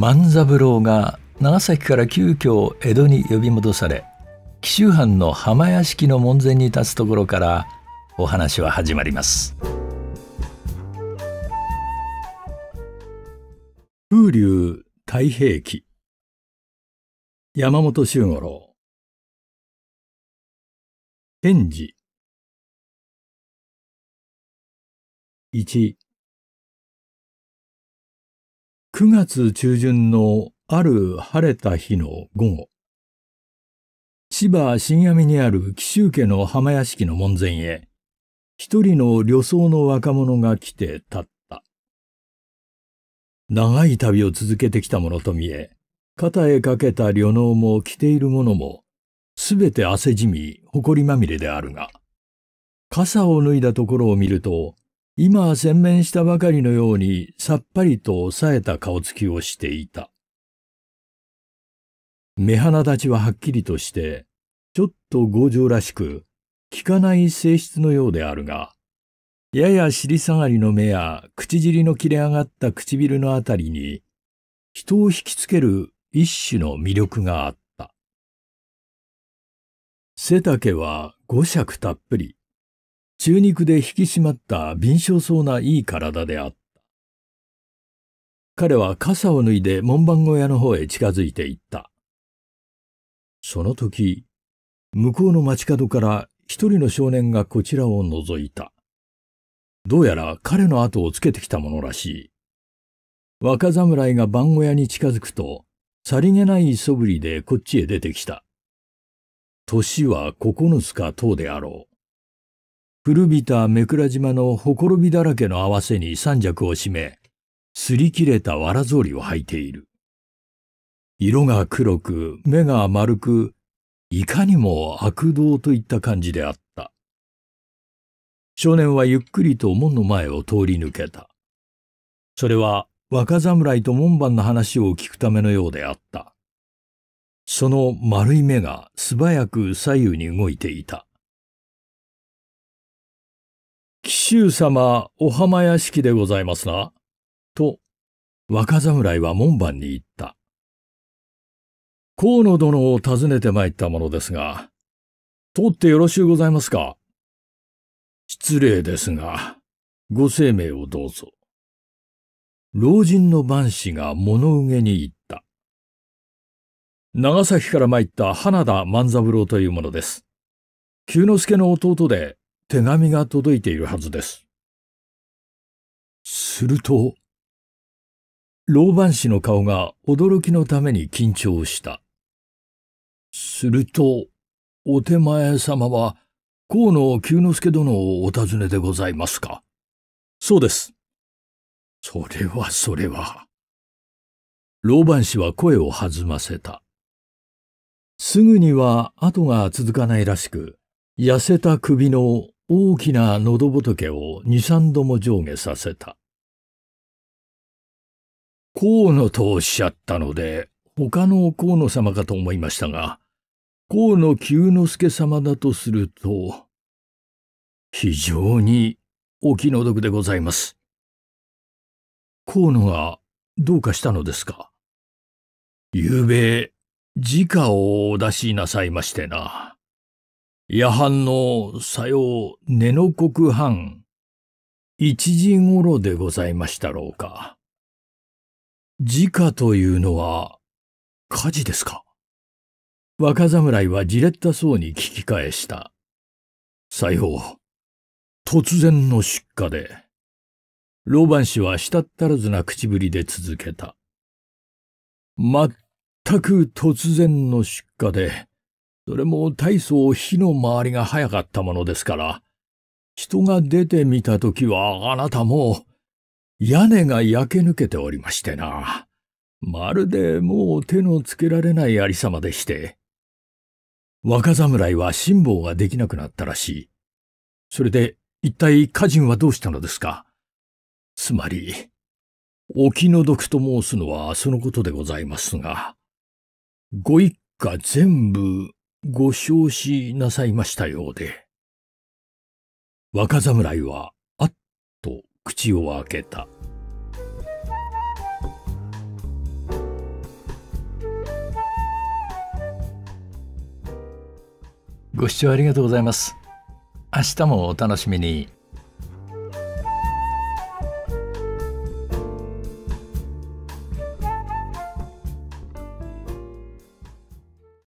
万三郎が長崎から急遽江戸に呼び戻され紀州藩の浜屋敷の門前に立つところからお話は始まります風流太平記山本周五郎賢治。1 9月中旬のある晴れた日の午後、千葉新闇にある紀州家の浜屋敷の門前へ、一人の旅僧の若者が来て立った。長い旅を続けてきたものと見え、肩へかけた旅能も着ているものも、すべて汗じみ、埃まみれであるが、傘を脱いだところを見ると、今洗面したばかりのようにさっぱりと抑えた顔つきをしていた。目鼻立ちははっきりとして、ちょっと強情らしく、効かない性質のようであるが、やや尻下がりの目や口尻の切れ上がった唇のあたりに、人を引きつける一種の魅力があった。背丈は五尺たっぷり、中肉で引き締まった敏捷そうないい体であった。彼は傘を脱いで門番小屋の方へ近づいていった。その時、向こうの街角から一人の少年がこちらを覗いた。どうやら彼の後をつけてきたものらしい。若侍が番小屋に近づくと、さりげない素振りでこっちへ出てきた。年は九つか等であろう。古びた目倉島のほころびだらけの合わせに三尺を締め、擦り切れた藁らぞりを履いている。色が黒く、目が丸く、いかにも悪道といった感じであった。少年はゆっくりと門の前を通り抜けた。それは若侍と門番の話を聞くためのようであった。その丸い目が素早く左右に動いていた。紀州様お浜屋敷でございますな。と、若侍は門番に言った。河野殿を訪ねて参ったものですが、通ってよろしゅうございますか失礼ですが、ご声明をどうぞ。老人の番士が物憂げに言った。長崎から参った花田万三郎というものです。久之助の弟で、手紙が届いているはずです。すると、老番氏の顔が驚きのために緊張した。すると、お手前様は、河野久之助殿をお尋ねでございますか。そうです。それはそれは。老番氏は声を弾ませた。すぐには後が続かないらしく、痩せた首の大きな喉仏を二三度も上下させた。河野とおっしゃったので、他の河野様かと思いましたが、河野久之助様だとすると、非常にお気の毒でございます。河野がどうかしたのですか昨夜、べ、自家をお出しなさいましてな。夜半のさよう根の国藩、一時頃でございましたろうか。自家というのは、火事ですか若侍はじれったそうに聞き返した。さよう、突然の出火で。老番氏は慕ったらずな口ぶりで続けた。まったく突然の出火で、それも大層火の回りが早かったものですから、人が出てみたときはあなたも屋根が焼け抜けておりましてな。まるでもう手のつけられないありさまでして。若侍は辛抱ができなくなったらしい。それで一体家人はどうしたのですかつまり、お気の毒と申すのはそのことでございますが、ご一家全部ご承知なさいましたようで。若侍は、あっと口を開けた。ご視聴ありがとうございます。明日もお楽しみに。